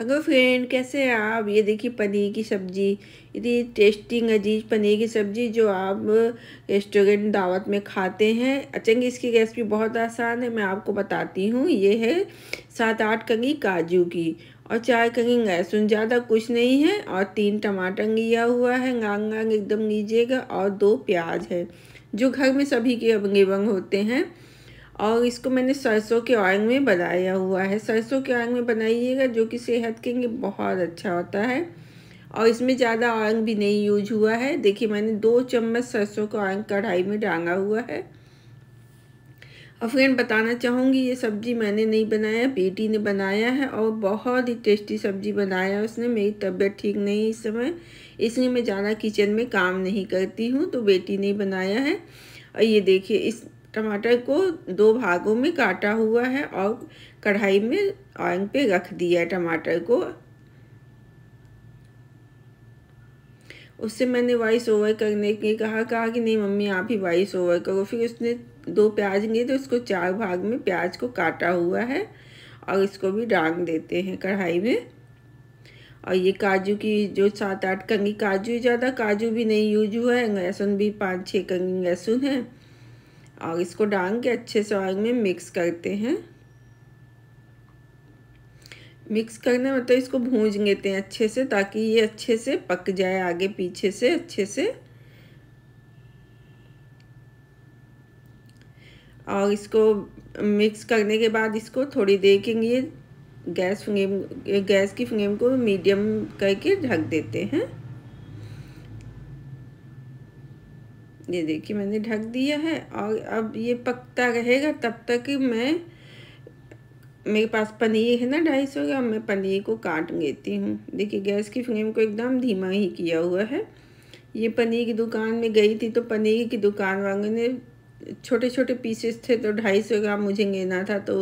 hello friend कैसे हैं आप ये देखिए पनीर की सब्ज़ी इतनी टेस्टी अजीज पनीर की सब्ज़ी जो आप रेस्टोरेंट दावत में खाते हैं अचंगी अच्छा, इसकी रेसिपी बहुत आसान है मैं आपको बताती हूँ ये है सात आठ कंगी काजू की और चार कंगी लहसुन ज़्यादा कुछ नहीं है और तीन टमाटर लिया हुआ है गांग गांग एकदम लीजिएगा और दो प्याज है जो घर में सभी के अवंगेवंग होते हैं और इसको मैंने सरसों के ऑयल में बनाया हुआ है सरसों के ऑयल में बनाइएगा जो कि सेहत के लिए बहुत अच्छा होता है और इसमें ज़्यादा ऑयल भी नहीं यूज हुआ है देखिए मैंने दो चम्मच सरसों का ऑयल कढ़ाई में डांगा हुआ है और फ्रेंड बताना चाहूँगी ये सब्ज़ी मैंने नहीं बनाया बेटी ने बनाया है और बहुत ही टेस्टी सब्ज़ी बनाया है उसने मेरी तबीयत ठीक नहीं इस समय इसलिए मैं ज़्यादा किचन में काम नहीं करती हूँ तो बेटी ने बनाया है और ये देखिए इस टमाटर को दो भागों में काटा हुआ है और कढ़ाई में ऑयल पे रख दिया है टमाटर को उससे मैंने वाइस ओवर करने के लिए कहा कहा कि नहीं मम्मी आप ही वाइस ओवर करो फिर उसने दो प्याज लिए तो उसको चार भाग में प्याज को काटा हुआ है और इसको भी डांग देते हैं कढ़ाई में और ये काजू की जो सात आठ कंगी काजू ज़्यादा काजू भी नहीं यूज हुआ है लहसुन भी पाँच छः कंगी लहसुन है और इसको डाल के अच्छे से ऑयल में मिक्स करते हैं मिक्स करने मतलब इसको भूंज लेते हैं अच्छे से ताकि ये अच्छे से पक जाए आगे पीछे से अच्छे से और इसको मिक्स करने के बाद इसको थोड़ी देर के लिए गैस फ्लेम गैस की फ्लेम को मीडियम करके ढक देते हैं ये देखिए मैंने ढक दिया है और अब ये पकता रहेगा तब तक मैं मेरे पास पनीर है ना ढाई सौ ग्राम मैं पनीर को काट लेती हूँ देखिए गैस की फ्लेम को एकदम धीमा ही किया हुआ है ये पनीर की दुकान में गई थी तो पनीर की दुकान वाले ने छोटे छोटे पीसेस थे तो ढाई सौ ग्राम मुझे लेना था तो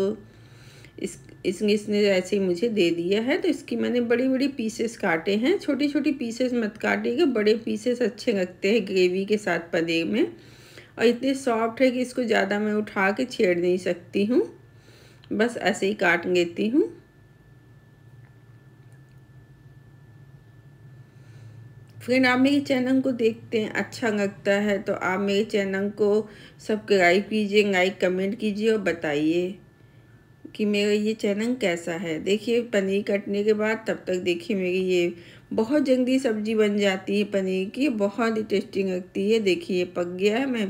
इस इसने इसने ऐसे ही मुझे दे दिया है तो इसकी मैंने बड़ी बड़ी पीसेस काटे हैं छोटी छोटी पीसेस मत काटिएगा बड़े पीसेस अच्छे लगते हैं ग्रेवी के साथ पदे में और इतने सॉफ्ट है कि इसको ज़्यादा मैं उठा के छेड़ नहीं सकती हूँ बस ऐसे ही काट लेती हूँ फ्रेंड आप मेरे चैनल को देखते हैं अच्छा लगता है तो आप मेरे चैनल को सब्सक्राइब कीजिए लाइक कमेंट कीजिए और बताइए कि मेरा ये चैनल कैसा है देखिए पनीर कटने के बाद तब तक देखिए मेरी ये बहुत जल्दी सब्ज़ी बन जाती है पनीर की बहुत ही टेस्टिंग लगती है देखिए पक गया है मैं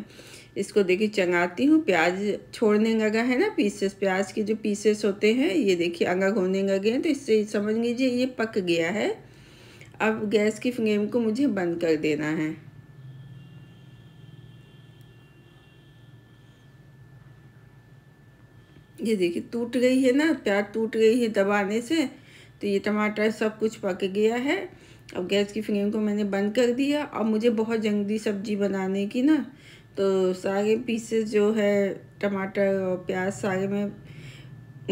इसको देखिए चंगाती हूँ प्याज छोड़ने लगा है ना पीसेस प्याज के जो पीसेस होते हैं ये देखिए अंगा होने लगे हैं तो इससे समझ लीजिए ये पक गया है अब गैस की फ्लेम को मुझे बंद कर देना है ये देखिए टूट गई है ना प्याज टूट गई है दबाने से तो ये टमाटर सब कुछ पक गया है अब गैस की फ्लेम को मैंने बंद कर दिया अब मुझे बहुत जंगली सब्ज़ी बनाने की ना तो सारे पीसेस जो है टमाटर और प्याज सारे मैं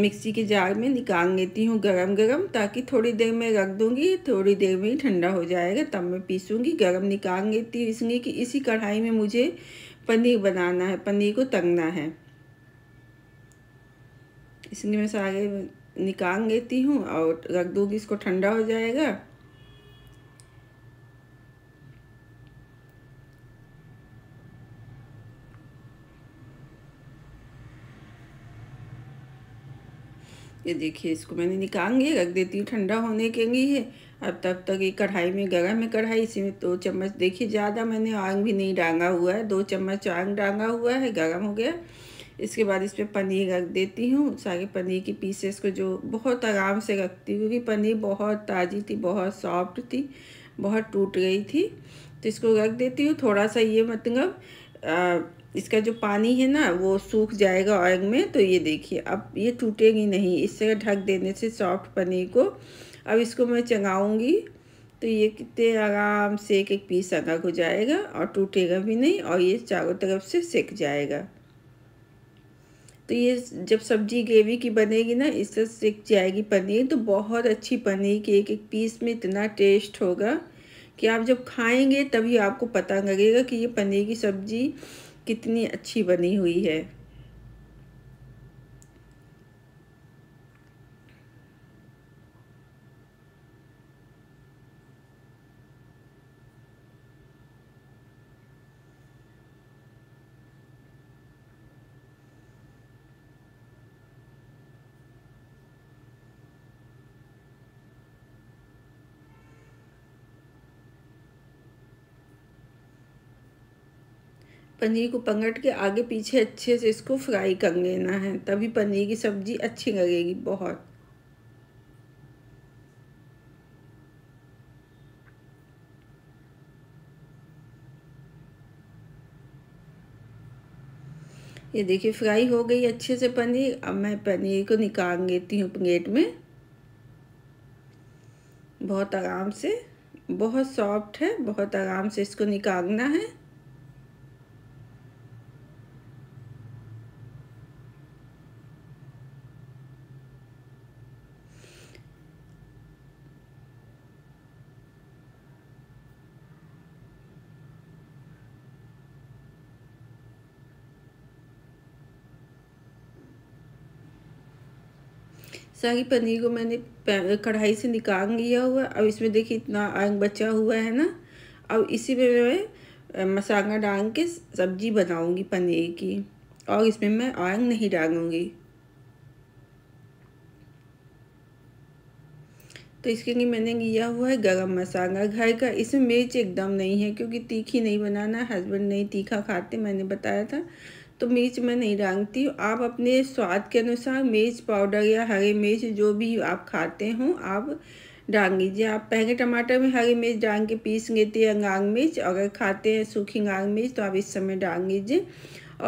मिक्सी के जार में निकाल लेती हूँ गरम गरम ताकि थोड़ी देर में रख दूँगी थोड़ी देर में ही ठंडा हो जाएगा तब मैं पीसूँगी गरम निकाल लेती हूँ इसलिए कि इसी कढ़ाई में मुझे पनीर बनाना है पनीर को तंगना है इसलिए मैं आगे निकाल लेती हूँ और रख दूँगी इसको ठंडा हो जाएगा ये देखिए इसको मैंने निकाल के रख देती हूँ ठंडा होने के लिए अब तब तक ये कढ़ाई में गर्म है कढ़ाई इसी में दो चम्मच देखिए ज़्यादा मैंने आंग भी नहीं डांगा हुआ है दो चम्मच आग डांगा हुआ है गर्म हो गया इसके बाद इस पर पनीर रख देती हूँ सारे पनीर की पीसेस को जो बहुत आराम से रखती हूँ क्योंकि पनीर बहुत ताज़ी थी बहुत सॉफ्ट थी बहुत टूट गई थी तो इसको रख देती हूँ थोड़ा सा ये मतलब इसका जो पानी है ना वो सूख जाएगा ऑयल में तो ये देखिए अब ये टूटेगी नहीं इस तरह ढक देने से सॉफ्ट पनीर को अब इसको मैं चंगाऊँगी तो ये कितने आराम से एक एक पीस अलग हो जाएगा और टूटेगा भी नहीं और ये चारों तरफ से सेक जाएगा तो ये जब सब्जी ग्रेवी की बनेगी ना इससे सीख जाएगी पनीर तो बहुत अच्छी पनीर की एक एक पीस में इतना टेस्ट होगा कि आप जब खाएंगे तभी आपको पता लगेगा कि ये पनीर की सब्ज़ी कितनी अच्छी बनी हुई है पनीर को पंगट के आगे पीछे अच्छे से इसको फ्राई कर लेना है तभी पनीर की सब्ज़ी अच्छी लगेगी बहुत ये देखिए फ्राई हो गई अच्छे से पनीर अब मैं पनीर को निकाल लेती हूँ प्लेट में बहुत आराम से बहुत सॉफ्ट है बहुत आराम से इसको निकालना है शाही पनीर को मैंने कढ़ाई से निकाल लिया हुआ अब इसमें देखिए इतना आग बचा हुआ है ना अब इसी में मैं मसाला डाल के सब्जी बनाऊंगी पनीर की और इसमें मैं आग नहीं डालूंगी तो इसके लिए मैंने लिया हुआ है गरम मसाला घर का इसमें मिर्च एकदम नहीं है क्योंकि तीखी नहीं बनाना हस्बैंड नहीं तीखा खाते मैंने बताया था तो मिर्च मैं नहीं रंगती आप अपने स्वाद के अनुसार मिर्च पाउडर या हरी मिर्च जो भी आप खाते हो आप डांग लीजिए आप पहले टमाटर में हरी मिर्च डांग के पीस लेते हैं गांग मिर्च अगर खाते हैं सूखी गांग मिर्च तो आप इस समय डांग लीजिए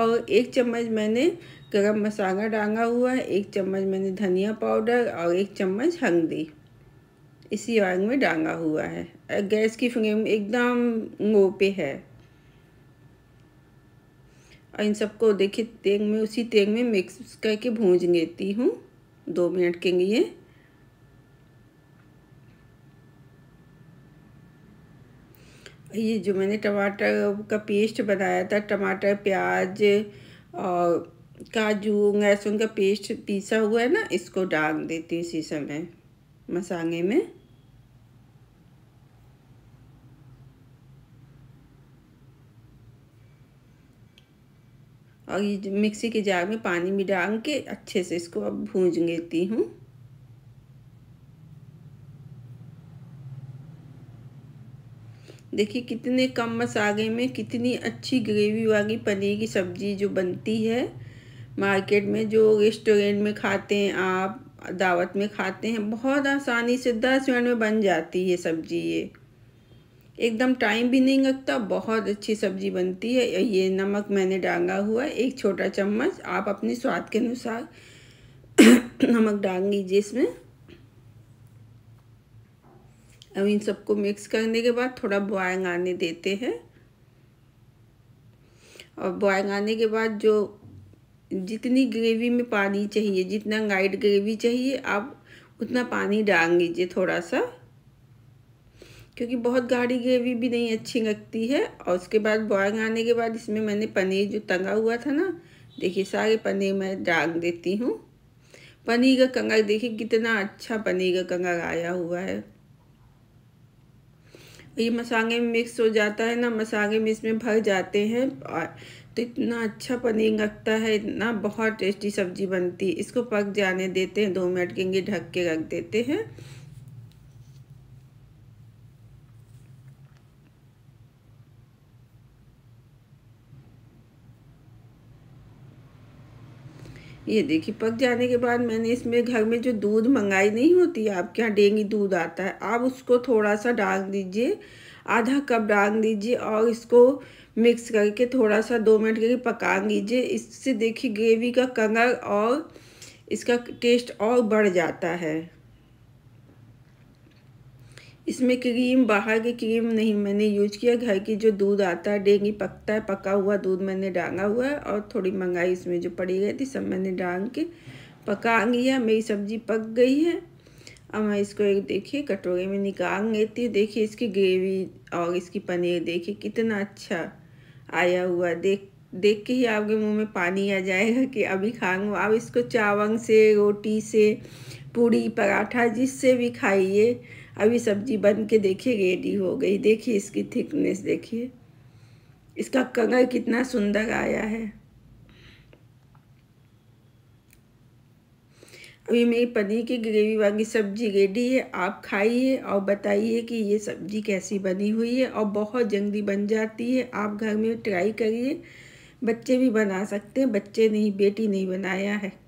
और एक चम्मच मैंने गरम मसाला डांगा हुआ है एक चम्मच मैंने धनिया पाउडर और एक चम्मच हल्दी इसी आग में डांगा हुआ है गैस की फ्लेम एकदम मोह पे है और इन सबको देखिए तेंग में उसी तेंग में मिक्स करके भूज लेती हूँ दो मिनट के लिए ये जो मैंने टमाटर का पेस्ट बनाया था टमाटर प्याज और काजू लहसुन का पेस्ट पीसा हुआ है ना इसको डाल देती हूँ इसी समय मसाले में और ये मिक्सी के जार में पानी भी डाल के अच्छे से इसको अब भूज लेती हूँ देखिए कितने कम मसाले में कितनी अच्छी ग्रेवी वाली पनीर की सब्ज़ी जो बनती है मार्केट में जो रेस्टोरेंट में खाते हैं आप दावत में खाते हैं बहुत आसानी से दस मिनट में बन जाती है सब्ज़ी ये एकदम टाइम भी नहीं लगता बहुत अच्छी सब्ज़ी बनती है ये नमक मैंने डांगा हुआ है एक छोटा चम्मच आप अपने स्वाद के अनुसार नमक डाल लीजिए इसमें अब इन सबको मिक्स करने के बाद थोड़ा बॉयल आने देते हैं और बॉयल आने के बाद जो जितनी ग्रेवी में पानी चाहिए जितना गाइड ग्रेवी चाहिए आप उतना पानी डाल लीजिए थोड़ा सा क्योंकि बहुत गाढ़ी ग्रेवी भी नहीं अच्छी लगती है और उसके बाद बॉयल आने के बाद इसमें मैंने पनीर जो तंगा हुआ था ना देखिए सारे पनीर मैं डाल देती हूँ पनीर का कंगा देखिए कितना अच्छा पनीर का कंगा आया हुआ है ये मसाले में मिक्स हो जाता है ना मसाले में इसमें भर जाते हैं और तो इतना अच्छा पनीर लगता है इतना बहुत टेस्टी सब्जी बनती है इसको पक जाने देते हैं दो मिनट के लिए ढक के रख देते हैं ये देखिए पक जाने के बाद मैंने इसमें घर में जो दूध मंगाई नहीं होती आपके यहाँ डेंगी दूध आता है आप उसको थोड़ा सा डाल दीजिए आधा कप डाल दीजिए और इसको मिक्स करके थोड़ा सा दो मिनट के लिए पका लीजिए इससे देखिए ग्रेवी का कंगर और इसका टेस्ट और बढ़ जाता है इसमें क्रीम बाहर की क्रीम नहीं मैंने यूज किया घर की जो दूध आता है डेंगी पकता है पका हुआ दूध मैंने डांगा हुआ है और थोड़ी मंगाई इसमें जो पड़ी गई थी सब मैंने डांग के पका लिया मेरी सब्जी पक गई है अब मैं इसको एक देखिए कटोरे में निकाल लेती हूँ देखिए इसकी ग्रेवी और इसकी पनीर देखिए कितना अच्छा आया हुआ देख देख के ही आपके मुंह में पानी आ जाएगा कि अभी खाऊंगा आप इसको चावल से रोटी से पूड़ी पराठा जिससे भी खाइए अभी सब्जी बन के देखिए रेडी हो गई देखिए इसकी थिकनेस देखिए इसका कलर कितना सुंदर आया है अभी मेरी पनीर की ग्रेवी वाली सब्जी रेडी है आप खाइए और बताइए कि ये सब्जी कैसी बनी हुई है और बहुत जल्दी बन जाती है आप घर में ट्राई करिए बच्चे भी बना सकते हैं बच्चे नहीं बेटी नहीं बनाया है